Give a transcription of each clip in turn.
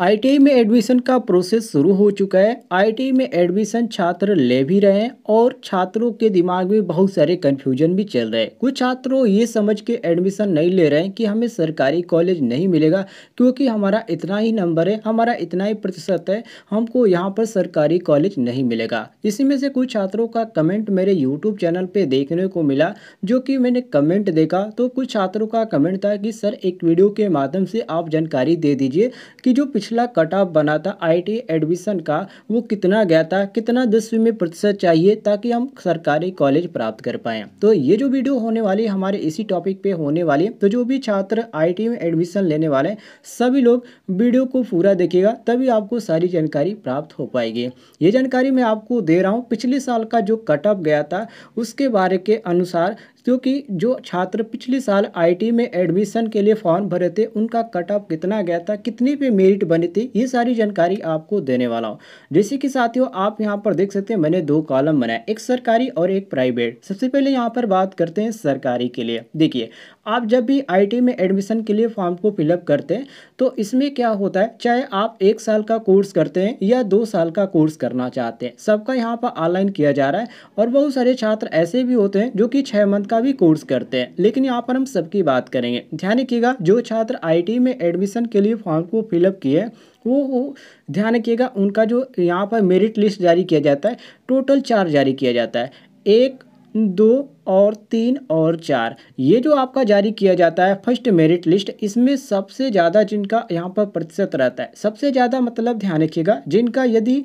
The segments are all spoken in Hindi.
आईटीआई में एडमिशन का प्रोसेस शुरू हो चुका है आईटीआई में एडमिशन छात्र ले भी रहे हैं और छात्रों के दिमाग में बहुत सारे कन्फ्यूजन भी चल रहे हैं कुछ छात्रों ये समझ के एडमिशन नहीं ले रहे हैं कि हमें सरकारी कॉलेज नहीं मिलेगा क्योंकि हमारा इतना ही नंबर है हमारा इतना ही प्रतिशत है हमको यहाँ पर सरकारी कॉलेज नहीं मिलेगा इसी में से कुछ छात्रों का कमेंट मेरे यूट्यूब चैनल पर देखने को मिला जो कि मैंने कमेंट देखा तो कुछ छात्रों का कमेंट था कि सर एक वीडियो के माध्यम से आप जानकारी दे दीजिए कि जो पिछले पिछला कट ऑफ बना था आई एडमिशन का वो कितना गया था कितना दसवीं में प्रतिशत चाहिए ताकि हम सरकारी कॉलेज प्राप्त कर पाए तो ये जो वीडियो होने वाली हमारे इसी टॉपिक पे होने वाली तो जो भी छात्र आई में एडमिशन लेने वाले हैं सभी लोग वीडियो को पूरा देखेगा तभी आपको सारी जानकारी प्राप्त हो पाएगी ये जानकारी मैं आपको दे रहा हूँ पिछले साल का जो कट ऑफ गया था उसके बारे के अनुसार क्योंकि जो छात्र पिछले साल आईटी में एडमिशन के लिए फॉर्म भरे थे उनका कट ऑफ कितना गया था कितने पे मेरिट बनी थी ये सारी जानकारी आपको देने वाला हूँ जैसे कि साथियों आप यहाँ पर देख सकते हैं मैंने दो कॉलम बनाए एक सरकारी और एक प्राइवेट सबसे पहले यहाँ पर बात करते हैं सरकारी के लिए देखिए आप जब भी आई में एडमिशन के लिए फॉर्म को फिलअप करते हैं तो इसमें क्या होता है चाहे आप एक साल का कोर्स करते हैं या दो साल का कोर्स करना चाहते हैं सबका यहाँ पर ऑनलाइन किया जा रहा है और बहुत सारे छात्र ऐसे भी होते हैं जो कि छः मंथ का का भी कोर्स करते हैं लेकिन यहाँ पर हम सबकी बात करेंगे ध्यान रखिएगा जो छात्र आई में एडमिशन के लिए फॉर्म को फिलअप किए वो, वो ध्यान रखिएगा उनका जो यहाँ पर मेरिट लिस्ट जारी किया जाता है टोटल चार जारी किया जाता है एक दो और तीन और चार ये जो आपका जारी किया जाता है फर्स्ट मेरिट लिस्ट इसमें सबसे ज़्यादा जिनका यहाँ पर प्रतिशत रहता है सबसे ज़्यादा मतलब ध्यान रखिएगा जिनका यदि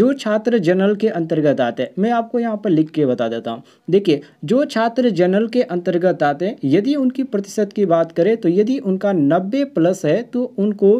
जो छात्र जनरल के अंतर्गत आते हैं मैं आपको यहाँ पर लिख के बता देता हूँ देखिए जो छात्र जनरल के अंतर्गत आते हैं यदि उनकी प्रतिशत की बात करें तो यदि उनका नब्बे प्लस है तो उनको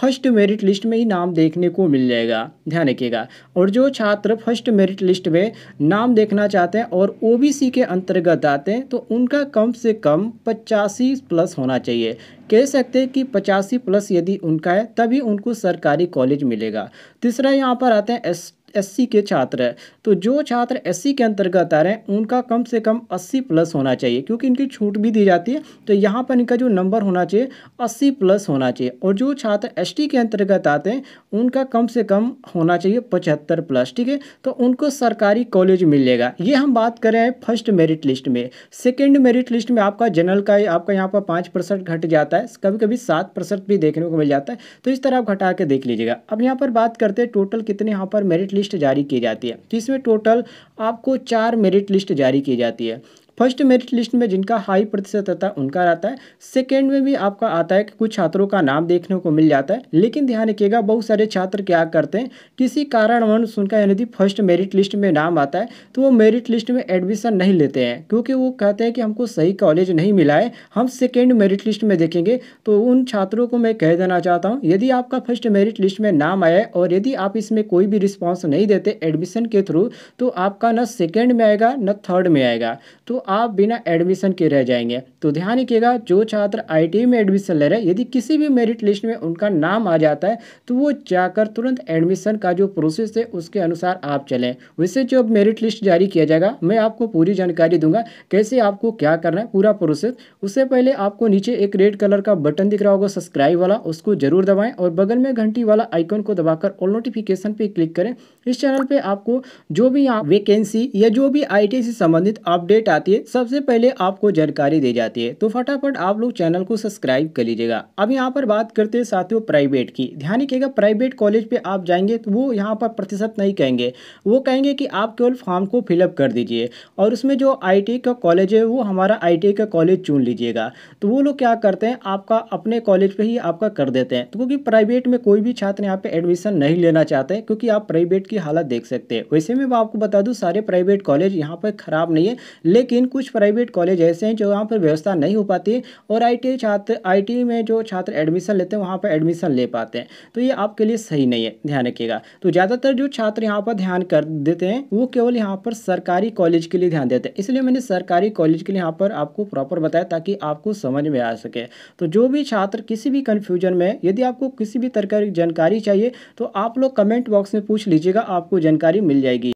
फर्स्ट मेरिट लिस्ट में ही नाम देखने को मिल जाएगा ध्यान रखिएगा और जो छात्र फर्स्ट मेरिट लिस्ट में नाम देखना चाहते हैं और ओ के अंतर अंतर्गत आते हैं तो उनका कम से कम पचासी प्लस होना चाहिए कह सकते हैं कि पचासी प्लस यदि उनका है तभी उनको सरकारी कॉलेज मिलेगा तीसरा यहाँ पर आते हैं एस एससी के छात्र है तो जो छात्र एससी के अंतर्गत आ रहे हैं उनका कम से कम 80 प्लस होना चाहिए क्योंकि इनकी छूट भी दी जाती है तो यहाँ पर इनका जो नंबर होना चाहिए 80 प्लस होना चाहिए और जो छात्र एसटी के अंतर्गत आते हैं उनका कम से कम होना चाहिए पचहत्तर प्लस ठीक है तो उनको सरकारी कॉलेज मिलेगा ये हम बात कर रहे हैं फर्स्ट मेरिट लिस्ट में सेकेंड मेरिट लिस्ट में आपका जनरल का आपका यहाँ पर पाँच घट जाता है कभी कभी सात भी देखने को मिल जाता है तो इस तरह आप घटा के देख लीजिएगा अब यहाँ पर बात करते हैं टोटल कितने यहाँ पर मेरिट लिस्ट जारी की जाती है तो इसमें टोटल आपको चार मेरिट लिस्ट जारी की जाती है फर्स्ट मेरिट लिस्ट में जिनका हाई प्रतिशत रहता है उनका रहता है सेकेंड में भी आपका आता है कि कुछ छात्रों का नाम देखने को मिल जाता है लेकिन ध्यान रखिएगा बहुत सारे छात्र क्या करते हैं किसी कारणवश उनका यदि फर्स्ट मेरिट लिस्ट में नाम आता है तो वो मेरिट लिस्ट में एडमिशन नहीं लेते हैं क्योंकि वो कहते हैं कि हमको सही कॉलेज नहीं मिला है हम सेकेंड मेरिट लिस्ट में देखेंगे तो उन छात्रों को मैं कह देना चाहता हूँ यदि आपका फर्स्ट मेरिट लिस्ट में नाम आया है और यदि आप इसमें कोई भी रिस्पॉन्स नहीं देते एडमिशन के थ्रू तो आपका न सेकेंड में आएगा न थर्ड में आएगा तो आप बिना एडमिशन के रह जाएंगे तो ध्यान रखिएगा जो छात्र आई में एडमिशन ले रहे हैं यदि किसी भी मेरिट लिस्ट में उनका नाम आ जाता है तो वो जाकर तुरंत एडमिशन का जो प्रोसेस है उसके अनुसार आप चलें वैसे जो मेरिट लिस्ट जारी किया जाएगा मैं आपको पूरी जानकारी दूंगा कैसे आपको क्या करना है पूरा प्रोसेस उससे पहले आपको नीचे एक रेड कलर का बटन दिख रहा होगा सब्सक्राइब वाला उसको जरूर दबाएं और बगल में घंटी वाला आइकन को दबाकर ऑल नोटिफिकेशन पे क्लिक करें इस चैनल पे आपको जो भी यहाँ वैकेंसी या जो भी आई से संबंधित अपडेट आती है सबसे पहले आपको जानकारी दी जाती है तो फटाफट आप लोग चैनल को सब्सक्राइब कर लीजिएगा अब यहाँ पर बात करते हैं साथियों प्राइवेट की ध्यान रखिएगा प्राइवेट कॉलेज पे आप जाएंगे तो वो यहाँ पर प्रतिशत नहीं कहेंगे वो कहेंगे कि आप केवल फॉर्म को फिलअप कर दीजिए और उसमें जो आई का कॉलेज है वो हमारा आई का कॉलेज चुन लीजिएगा तो वो लोग क्या करते हैं आपका अपने कॉलेज पर ही आपका कर देते हैं तो क्योंकि प्राइवेट में कोई भी छात्र यहाँ पर एडमिशन नहीं लेना चाहते हैं क्योंकि आप प्राइवेट की हालत देख सकते हैं वैसे में मैं आपको बता दूँ सारे प्राइवेट कॉलेज यहाँ पर ख़राब नहीं है लेकिन कुछ प्राइवेट कॉलेज ऐसे हैं जो यहाँ पर व्यवस्था नहीं हो पाती और आई छात्र आई में जो छात्र एडमिशन लेते हैं वहाँ पर एडमिशन ले पाते हैं तो ये आपके लिए सही नहीं है ध्यान रखिएगा तो ज़्यादातर जो छात्र यहाँ पर ध्यान कर देते हैं वो केवल यहाँ पर सरकारी कॉलेज के लिए ध्यान देते हैं इसलिए मैंने सरकारी कॉलेज के लिए यहाँ पर आपको प्रॉपर बताया ताकि आपको समझ में आ सके तो जो भी छात्र किसी भी कन्फ्यूजन में यदि आपको किसी भी तरह की जानकारी चाहिए तो आप लोग कमेंट बॉक्स में पूछ लीजिएगा आपको जानकारी मिल जाएगी